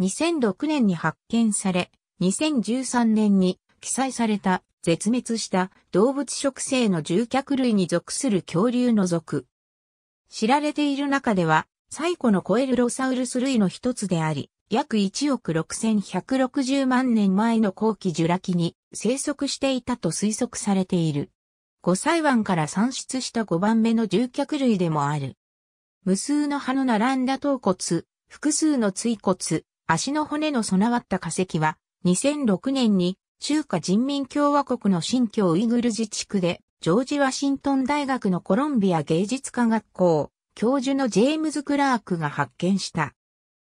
2006年に発見され、2013年に記載された絶滅した動物食性の獣脚類に属する恐竜の属。知られている中では最古のコエルロサウルス類の一つであり、約1億6160万年前の後期ジュラ紀に生息していたと推測されている。五歳湾から産出した5番目の獣脚類でもある。無数の葉の並んだ頭骨、複数の椎骨、足の骨の備わった化石は、2006年に中華人民共和国の新疆ウイグル自治区で、ジョージ・ワシントン大学のコロンビア芸術科学校、教授のジェームズ・クラークが発見した。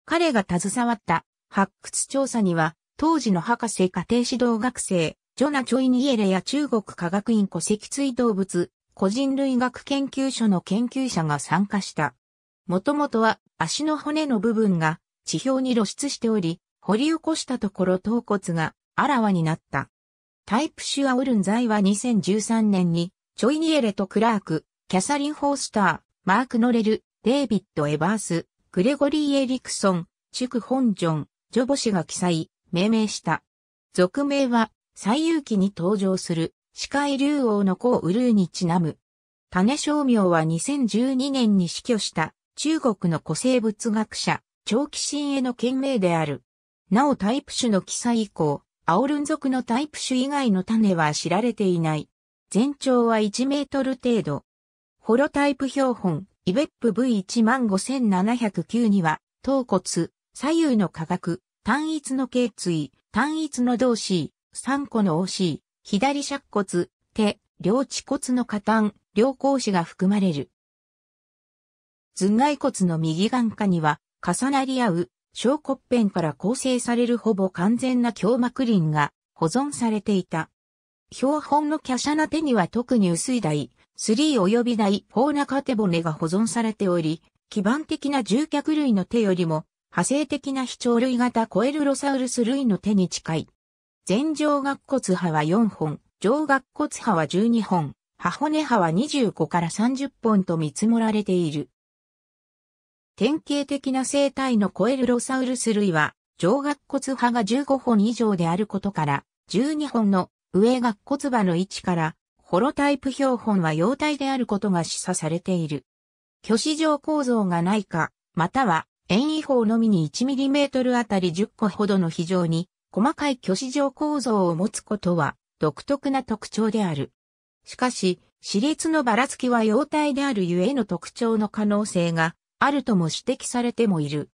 彼が携わった発掘調査には、当時の博士家庭指導学生、ジョナ・チョイニエレや中国科学院戸籍追動物、個人類学研究所の研究者が参加した。もともとは足の骨の部分が地表に露出しており、掘り起こしたところ頭骨があらわになった。タイプシュアウルン在は2013年に、チョイニエレとクラーク、キャサリン・ホースター、マーク・ノレル、デイビッド・エバース、グレゴリー・エリクソン、チュク・ホンジョン、ジョボ氏が記載、命名した。俗名は、最有記に登場する、視界竜王の子をウルーにちなむ。種商名は2012年に死去した中国の古生物学者、長期心への懸命である。なおタイプ種の記載以降、アオルン族のタイプ種以外の種は知られていない。全長は1メートル程度。ホロタイプ標本、イベップ V15709 には、頭骨、左右の化学、単一の頸椎、単一の動詞、三個の OC、左尺骨、手、両恥骨の下端、両甲子が含まれる。頭蓋骨の右眼下には、重なり合う小骨片から構成されるほぼ完全な胸膜林が保存されていた。標本の華奢な手には特に薄い台3及び台4中手骨が保存されており、基盤的な獣脚類の手よりも派生的な飛鳥類型コエルロサウルス類の手に近い。前上顎骨派は4本、上顎骨派は12本、歯骨派は25から30本と見積もられている。典型的な生態のコエルロサウルス類は、上顎骨派が15本以上であることから、12本の上顎骨刃の位置から、ホロタイプ標本は幼体であることが示唆されている。虚子状構造がないか、または遠位法のみに 1mm あたり10個ほどの非常に細かい虚子状構造を持つことは独特な特徴である。しかし、私立のばらつきは幼体であるゆえの特徴の可能性があるとも指摘されてもいる。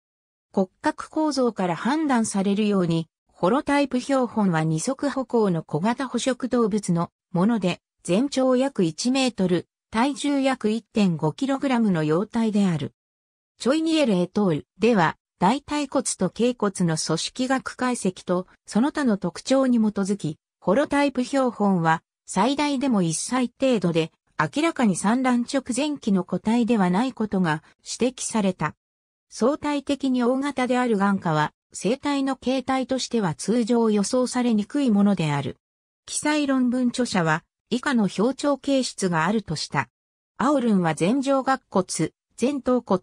骨格構造から判断されるように、ホロタイプ標本は二足歩行の小型捕食動物のもので、全長約1メートル、体重約 1.5kg の様態である。チョイニエル・エトールでは、大腿骨と頸骨の組織学解析と、その他の特徴に基づき、ホロタイプ標本は、最大でも1歳程度で、明らかに産卵直前期の個体ではないことが指摘された。相対的に大型である眼下は、生体の形態としては通常予想されにくいものである。記載論文著者は、以下の表徴形質があるとした。アオルンは前上顎骨、前頭骨、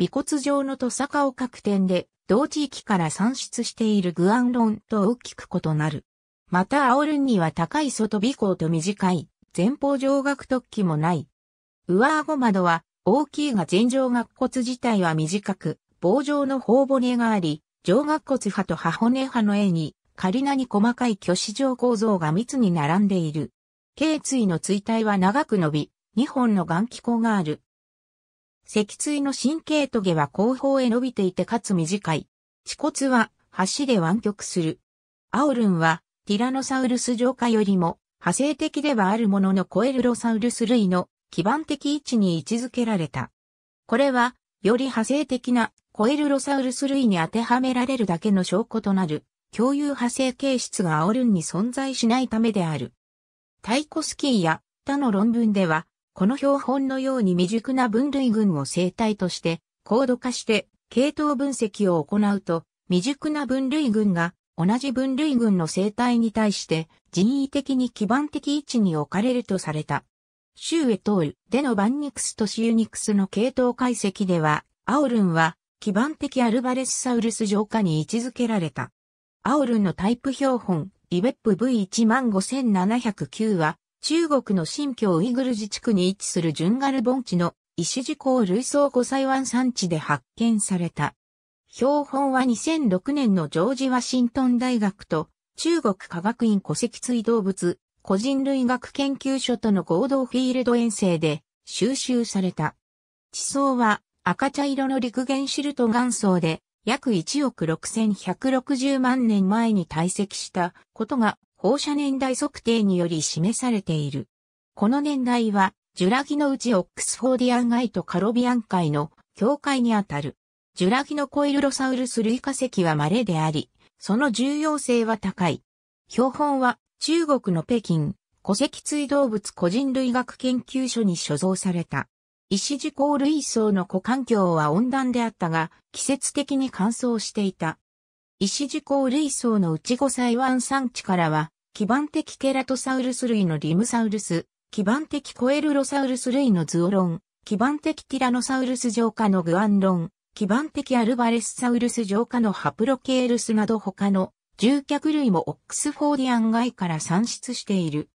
尾骨状のと坂を各点で、同地域から産出しているグアンロンと大きく異なる。またアオルンには高い外尾行と短い、前方上顎突起もない。上顎窓は大きいが前上顎骨自体は短く、棒状の頬骨があり、上顎骨派と歯骨派の絵に、仮名に細かい挙子状構造が密に並んでいる。頸椎の椎体は長く伸び、2本の眼気孔がある。脊椎の神経棘は後方へ伸びていてかつ短い。恥骨は端で湾曲する。アオルンはティラノサウルス上下よりも派生的ではあるもののコエルロサウルス類の基盤的位置に位置づけられた。これは、より派生的なコエルロサウルス類に当てはめられるだけの証拠となる、共有派生形質がアオルンに存在しないためである。タイコスキーや他の論文では、この標本のように未熟な分類群を生態として、高度化して系統分析を行うと、未熟な分類群が同じ分類群の生態に対して人為的に基盤的位置に置かれるとされた。シューエトールでのバンニクスとシユニクスの系統解析では、アオルンは基盤的アルバレスサウルス上下に位置づけられた。アオルンのタイプ標本、イベップ V15709 は、中国の新疆ウイグル自治区に位置するジュンガル盆地の石地港類層湖西湾山地で発見された。標本は2006年のジョージ・ワシントン大学と中国科学院古籍水動物個人類学研究所との合同フィールド遠征で収集された。地層は赤茶色の陸原シルト岩層で約1億6160万年前に堆積したことが放射年代測定により示されている。この年代はジュラギのうちオックスフォーディアン街とカロビアン海の境界にあたる。ジュラギのコイルロサウルス類化石は稀であり、その重要性は高い。標本は中国の北京、戸籍追動物個人類学研究所に所蔵された。石地鉱類層の湖環境は温暖であったが、季節的に乾燥していた。石地鉱類層の内後西湾山地からは、基盤的ケラトサウルス類のリムサウルス、基盤的コエルロサウルス類のズオロン、基盤的ティラノサウルス上下のグアンロン、基盤的アルバレスサウルス浄化のハプロケールスなど他の獣脚類もオックスフォーディアン外から産出している。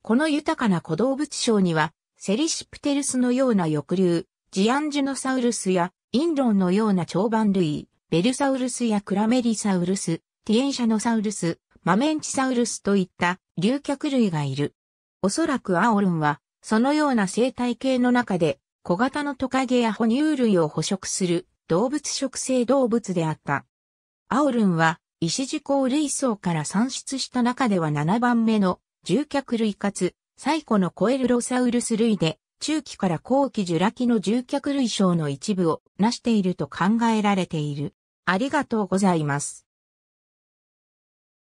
この豊かな小動物賞には、セリシプテルスのような翼竜、ジアンジュノサウルスや、インロンのような長板類、ベルサウルスやクラメリサウルス、ティエンシャノサウルス、マメンチサウルスといった竜脚類がいる。おそらくアオルンは、そのような生態系の中で、小型のトカゲや哺乳類を捕食する動物食性動物であった。アオルンは、石地鉱類層から産出した中では7番目の獣脚類かつ、最古のコエルロサウルス類で、中期から後期ジュラ紀の獣脚類章の一部を成していると考えられている。ありがとうございます。